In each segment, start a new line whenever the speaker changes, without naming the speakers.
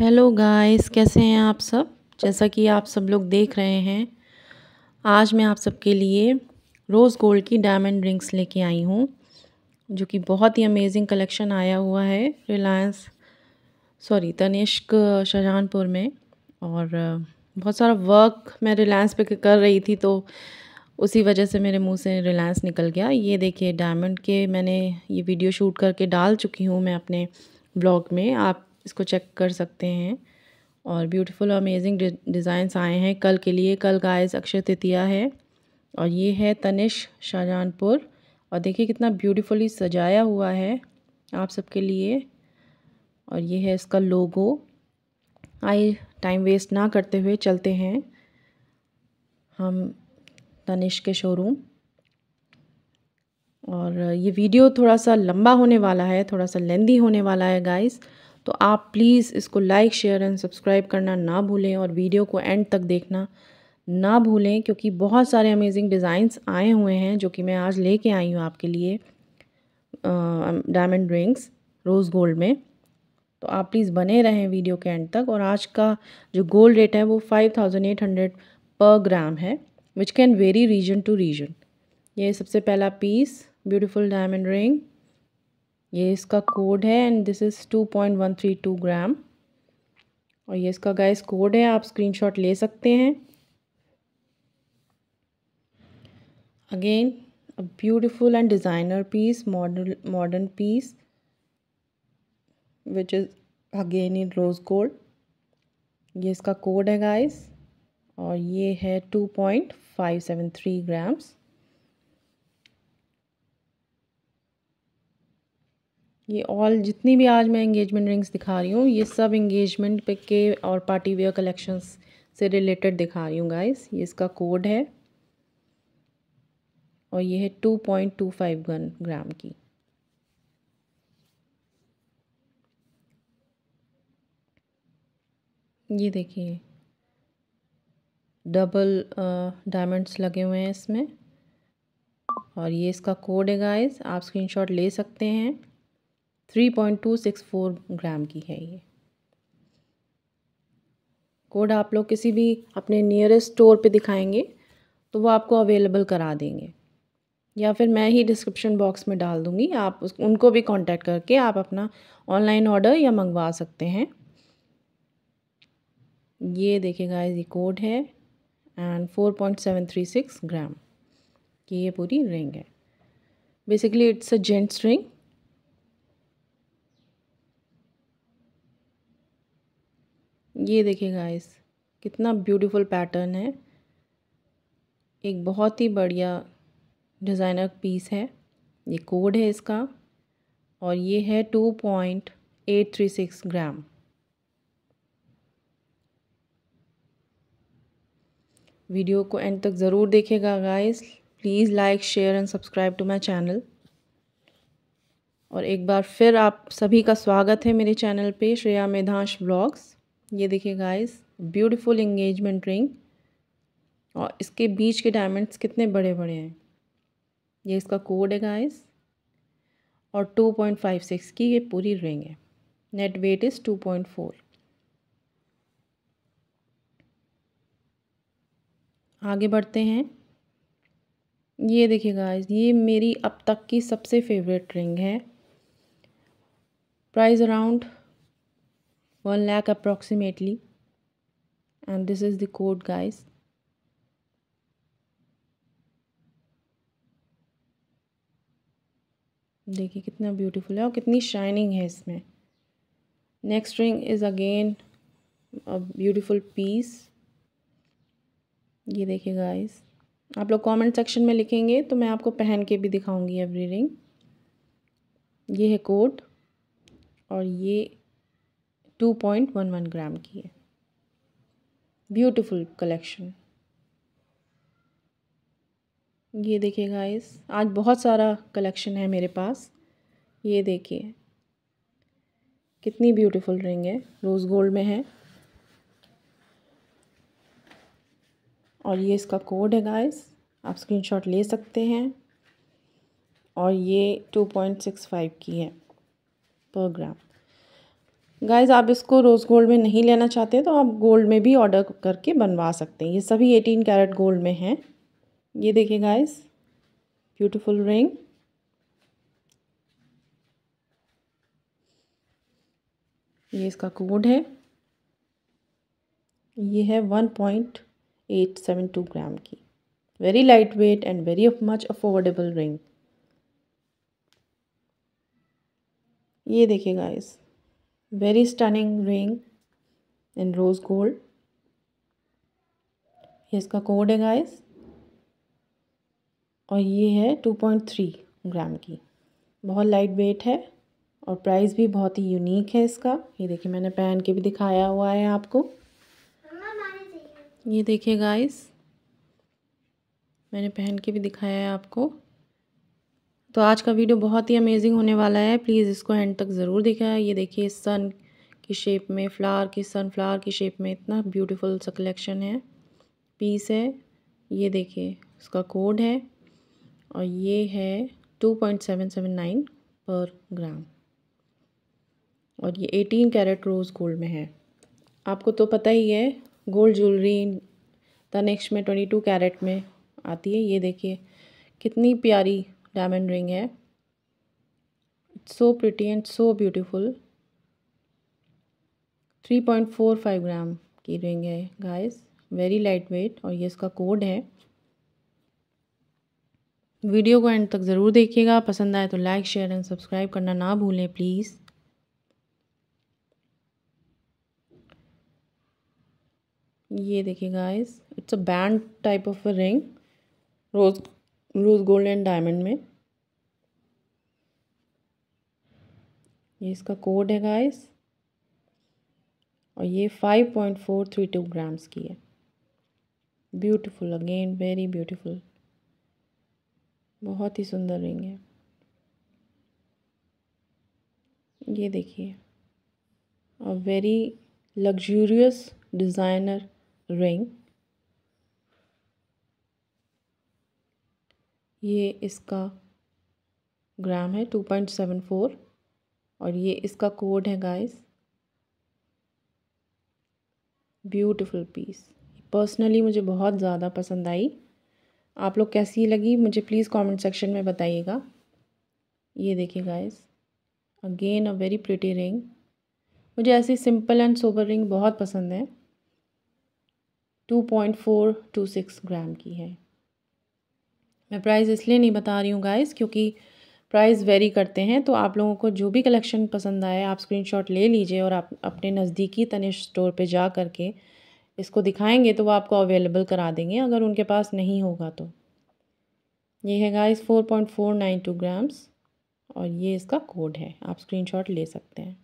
hello guys कैसे हैं आप सब जैसा कि आप सब लोग देख रहे हैं आज मैं आप सबके लिए रोज़ गोल्ड की डायमंड रिंग्स लेके आई हूँ जो कि बहुत ही अमेजिंग कलेक्शन आया हुआ है रिलायंस सॉरी तनिष्क शाहजहानपुर में और बहुत सारा वर्क मैं रिलायंस पे कर रही थी तो उसी वजह से मेरे मुंह से रिलायंस निकल गया ये देखिए डायमंड के मैंने ये वीडियो शूट करके डाल चुकी हूँ मैं अपने ब्लॉग में आप इसको चेक कर सकते हैं और ब्यूटीफुल और अमेजिंग डिज़ाइंस आए हैं कल के लिए कल गाइस अक्षय तृतीया है और ये है तनिश शाहजहानपुर और देखिए कितना ब्यूटीफुली सजाया हुआ है आप सबके लिए और ये है इसका लोगो आई टाइम वेस्ट ना करते हुए चलते हैं हम तनिश के शोरूम और ये वीडियो थोड़ा सा लंबा होने वाला है थोड़ा सा लेंदी होने वाला है गाइस तो आप प्लीज़ इसको लाइक शेयर एंड सब्सक्राइब करना ना भूलें और वीडियो को एंड तक देखना ना भूलें क्योंकि बहुत सारे अमेजिंग डिज़ाइंस आए हुए हैं जो कि मैं आज लेके आई हूँ आपके लिए डायमंड रिंग्स रोज़ गोल्ड में तो आप प्लीज़ बने रहें वीडियो के एंड तक और आज का जो गोल्ड रेट है वो five thousand eight hundred per gram है which can very reason to reason ये सबसे पहला पीस ब्यूटीफुल डायमंड रिंग ये इसका कोड है and this is two point one three two gram और ये इसका गाइस कोड है आप स्क्रीनशॉट ले सकते हैं again a beautiful and designer piece modern modern piece which is again in rose gold ये इसका कोड है गाइस और ये है two point five seven three grams ये ऑल जितनी भी आज मैं इंगेजमेंट रिंग्स दिखा रही हूँ ये सब इंगेजमेंट पे के और पार्टी वेयर कलेक्शंस से रिलेटेड दिखा रही हूँ गाइस ये इसका कोड है और ये है two point two five gram की ये देखिए डबल डायमंड्स लगे हुए हैं इसमें और ये इसका कोड है गाइस आप स्क्रीनशॉट ले सकते हैं three point two six four gram की है ये कोड आप लोग किसी भी अपने नियरेस्ट स्टोर पे दिखाएंगे तो वो आपको अवेलेबल करा देंगे या फिर मैं ही डिस्क्रिप्शन बॉक्स में डाल दूँगी आप उस उनको भी कांटेक्ट करके आप अपना ऑनलाइन ऑर्डर या मंगवा सकते हैं ये देखिएगा ये कोड है and four point seven three six gram की ये पूरी रिंग है basically it's a gents ring ये देखिए गाइस कितना ब्यूटीफुल पैटर्न है एक बहुत ही बढ़िया डिज़ाइनर पीस है ये कोड है इसका और ये है two point eight three six gram video को एंड तक ज़रूर देखेगा guys please like share and subscribe to my channel और एक बार फिर आप सभी का स्वागत है मेरे चैनल पे श्रेया मेधांश ब्लॉग्स ये देखिए गाइस ब्यूटीफुल इंगेजमेंट रिंग और इसके बीच के डायमंड्स कितने बड़े बड़े हैं ये इसका कोड है गाइस और टू पॉइंट फाइव सिक्स की ये पूरी रिंग है net weight is two point four आगे बढ़ते हैं ये देखिए गाइस ये मेरी अब तक की सबसे फेवरेट रिंग है price around one lakh approximately and this is the code guys देखिए कितना ब्यूटीफुल है और कितनी शाइनिंग है इसमें next ring is again a beautiful piece ये देखिए गाइस आप लोग कमेंट सेक्शन में लिखेंगे तो मैं आपको पहन के भी दिखाऊंगी एवरी रिंग ये है कोट और ये two point one one gram की है ब्यूटीफुल कलेक्शन ये देखिए गाइस आज बहुत सारा कलेक्शन है मेरे पास ये देखिए कितनी ब्यूटीफुल रिंग है रोज़ गोल्ड में है और ये इसका कोड है गाइस आप स्क्रीनशॉट ले सकते हैं और ये टू पॉइंट सिक्स फाइव की है पर ग्राम गाइज आप इसको रोज़ गोल्ड में नहीं लेना चाहते तो आप गोल्ड में भी ऑर्डर करके बनवा सकते हैं ये सभी एटीन कैरेट गोल्ड में हैं ये देखिए गाइज ब्यूटीफुल रिंग ये इसका कोड है ये है one point eight seven two gram की very light weight and very much affordable ring ये देखिए guys very stunning ring in rose gold ये इसका कोड है गाइस और ये है टू पॉइंट थ्री ग्राम की बहुत लाइट वेट है और प्राइस भी बहुत ही यूनिक है इसका ये देखिए मैंने पहन के भी दिखाया हुआ है आपको ये देखिए गाइस मैंने पहन के भी दिखाया है आपको तो आज का वीडियो बहुत ही अमेजिंग होने वाला है प्लीज़ इसको एंड तक ज़रूर देखा ये देखिए सन की शेप में फ्लावर की सन फ्लावर की शेप में इतना ब्यूटीफुल सा कलेक्शन है पीस है ये देखिए इसका कोड है और ये है two point seven seven nine per gram और ये एटीन कैरेट रोज़ गोल्ड में है आपको तो पता ही है गोल्ड ज्वेलरी द नेक्स्ट में ट्वेंटी टू कैरेट में आती है ये देखिए कितनी प्यारी डायमंड रिंग है it's so pretty and so beautiful three point four five gram की रिंग है गाइस वेरी लाइट वेट और ये इसका कोड है वीडियो को एंड तक ज़रूर देखिएगा पसंद आए तो लाइक शेयर एंड सब्सक्राइब करना ना भूलें प्लीज़ ये देखिए guys it's a band type of a ring rose rose gold and diamond में ये इसका कोड है गाइस और ये five point four three two grams की है ब्यूटीफुल अगेन वेरी ब्यूटीफुल बहुत ही सुंदर रिंग है ये देखिए और वेरी लग्जूरियस डिज़ाइनर रिंग ये इसका ग्राम है टू पॉइंट सेवन फोर और ये इसका कोड है गाइस ब्यूटीफुल पीस पर्सनली मुझे बहुत ज़्यादा पसंद आई आप लोग कैसी लगी मुझे प्लीज़ कमेंट सेक्शन में बताइएगा ये देखिए guys again a very pretty ring मुझे ऐसी सिंपल एंड सोबर रिंग बहुत पसंद है two point four two six gram की है मैं प्राइस इसलिए नहीं बता रही हूँ गाइस क्योंकि प्राइस वेरी करते हैं तो आप लोगों को जो भी कलेक्शन पसंद आए आप स्क्रीनशॉट ले लीजिए और आप अपने नज़दीकी तनिश स्टोर पे जा कर के इसको दिखाएंगे तो वो आपको अवेलेबल करा देंगे अगर उनके पास नहीं होगा तो ये है guys four point four nine two grams और ये इसका कोड है आप स्क्रीन ले सकते हैं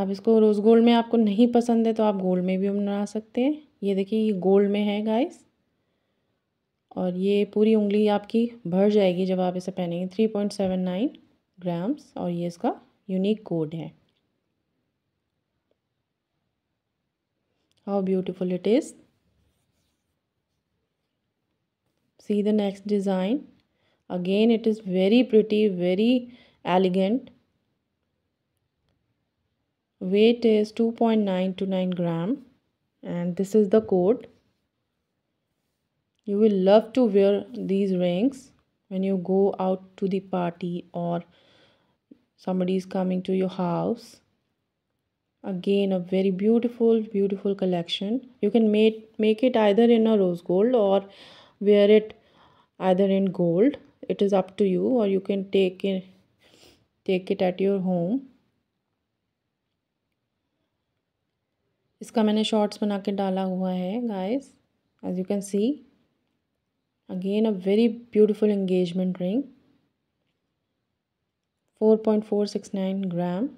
आप इसको रोज़ गोल्ड में आपको नहीं पसंद है तो आप गोल्ड में भी बना सकते हैं ये देखिए ये गोल्ड में है गाइस और ये पूरी उंगली आपकी भर जाएगी जब आप इसे पहनेंगे three point seven nine grams और ये इसका यूनिक कोड है how beautiful it is see design again it is very pretty very elegant weight is two point nine two nine gram and this is the coat you will love to wear these rings when you go out to the party or somebody is coming to your house again a very beautiful beautiful collection you can make make it either in a rose gold or wear it either in gold it is up to you or you can take it take it at your home इसका मैंने shorts बना के डाला हुआ है guys as you can see again a very beautiful engagement ring 4.469 gram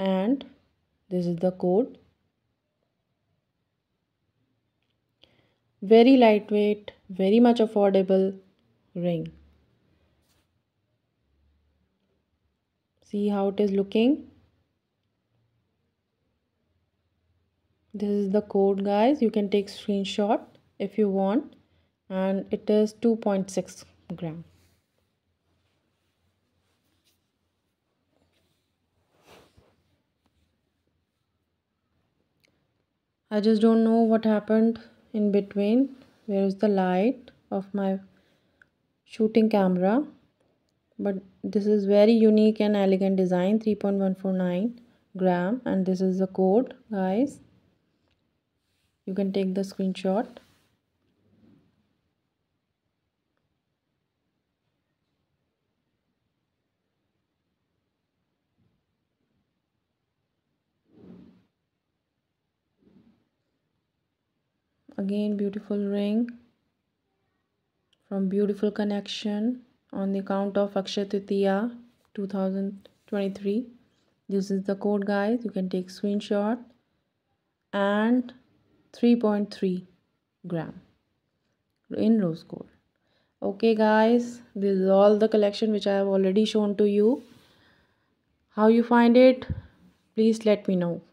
and this is the code very light weight very much affordable ring see how it is looking this is the code guys you can take screenshot if you want and it is 2.6 gram I just don't know what happened in between where is the light of my shooting camera but this is very unique and elegant design 3.149 gram and this is the code guys you can take the screenshot again beautiful ring from beautiful connection on the count of Akshay Titiya 2023 this is the code guys you can take screenshot and 3.3 gram in rose gold okay guys this is all the collection which i have already shown to you how you find it please let me know